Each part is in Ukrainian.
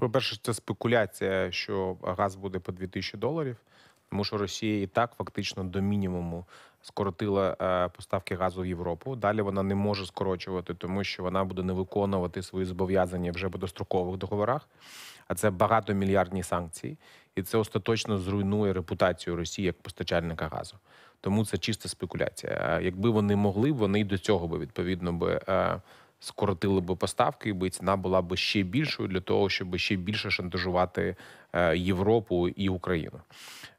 По-перше, це спекуляція, що газ буде по 2000 доларів, тому що Росія і так фактично до мінімуму скоротила е, поставки газу в Європу. Далі вона не може скорочувати, тому що вона буде не виконувати свої зобов'язання вже по дострокових договорах. А це багатомільярдні санкції, і це остаточно зруйнує репутацію Росії як постачальника газу. Тому це чиста спекуляція. Е, якби вони могли, вони й до цього би відповідно би е, скоротили би поставки, і ціна була би ще більшою для того, щоб ще більше шантажувати е, Європу і Україну.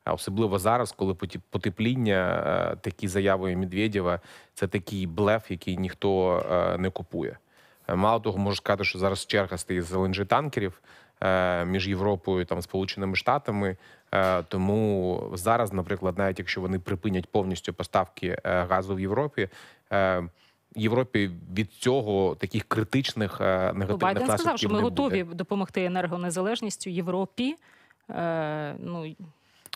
А особливо зараз, коли потепління, е, такі заяви Медведєва, це такий блеф, який ніхто е, не купує. Мало того, можу сказати, що зараз черга стоїть з лнж танкерів між Європою та Сполученими Штатами. Тому зараз, наприклад, навіть якщо вони припинять повністю поставки газу в Європі. Європі від цього таких критичних е, негативних Байден сказав, що ми не готові допомогти енергонезалежністю Європі. Е, ну,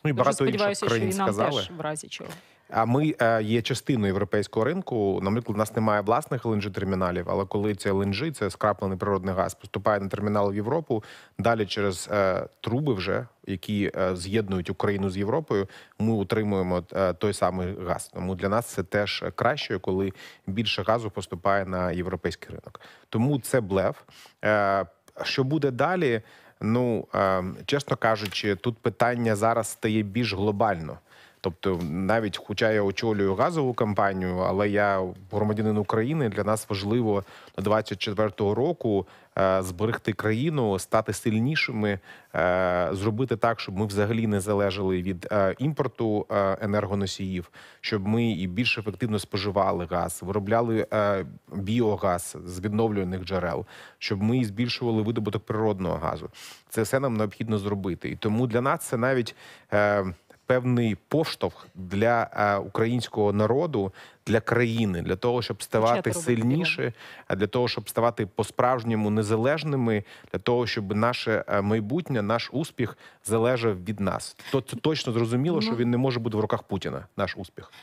ну і багато інших країн сказали. теж в разі чого. А ми е, є частиною європейського ринку. Наприклад, у нас немає власних лнж терміналів, але коли це ЛНЖ, це скраплений природний газ, поступає на термінал в Європу. Далі через е, труби, вже які е, з'єднують Україну з Європою, ми отримуємо той самий газ. Тому для нас це теж краще, коли більше газу поступає на європейський ринок. Тому це блеф. Що буде далі? Ну чесно кажучи, тут питання зараз стає більш глобально. Тобто, навіть, хоча я очолюю газову кампанію, але я громадянин України, для нас важливо до 24-го року е, зберегти країну, стати сильнішими, е, зробити так, щоб ми взагалі не залежали від е, імпорту енергоносіїв, щоб ми і більш ефективно споживали газ, виробляли біогаз з відновлюваних джерел, щоб ми збільшували видобуток природного газу. Це все нам необхідно зробити, і тому для нас це навіть певний поштовх для е, українського народу, для країни, для того, щоб ставати сильніше, а для того, щоб ставати по-справжньому незалежними, для того, щоб наше е, майбутнє, наш успіх залежав від нас. То це точно зрозуміло, ну. що він не може бути в руках Путіна. Наш успіх.